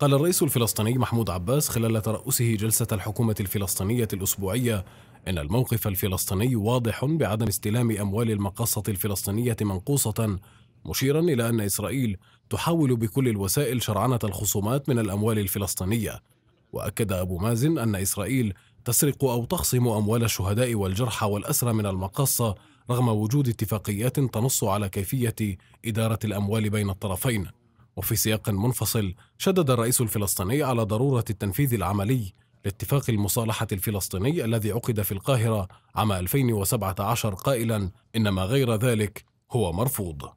قال الرئيس الفلسطيني محمود عباس خلال ترأسه جلسة الحكومة الفلسطينية الأسبوعية إن الموقف الفلسطيني واضح بعدم استلام أموال المقاصة الفلسطينية منقوصة مشيرا إلى أن إسرائيل تحاول بكل الوسائل شرعنة الخصومات من الأموال الفلسطينية وأكد أبو مازن أن إسرائيل تسرق أو تخصم أموال الشهداء والجرحى والأسرى من المقاصة رغم وجود اتفاقيات تنص على كيفية إدارة الأموال بين الطرفين وفي سياق منفصل شدد الرئيس الفلسطيني على ضرورة التنفيذ العملي لاتفاق المصالحة الفلسطيني الذي عقد في القاهرة عام 2017 قائلا إن ما غير ذلك هو مرفوض